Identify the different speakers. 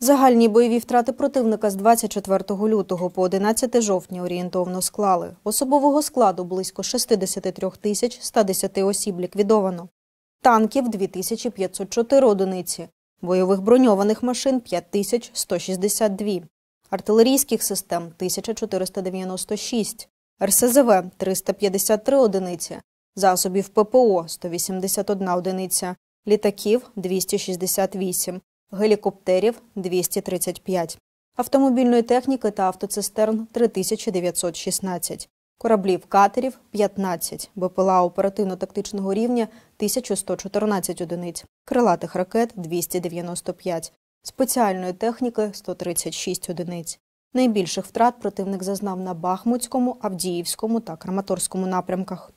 Speaker 1: Загальні бойові втрати противника з 24 лютого по 11 жовтня орієнтовно склали. Особового складу близько 63 тисяч 110 осіб ліквідовано, танків 2504 одиниці, бойових броньованих машин 5162, артилерійських систем 1496, РСЗВ 353 одиниці, засобів ППО 181 одиниця, літаків 268 гелікоптерів 235, автомобільної техніки та автоцистерн 3916, кораблів катерів 15, БПЛА оперативно-тактичного рівня 1114 одиниць, крилатих ракет 295, спеціальної техніки 136 одиниць. Найбільших втрат противник зазнав на Бахмутському, Авдіївському та Краматорському напрямках.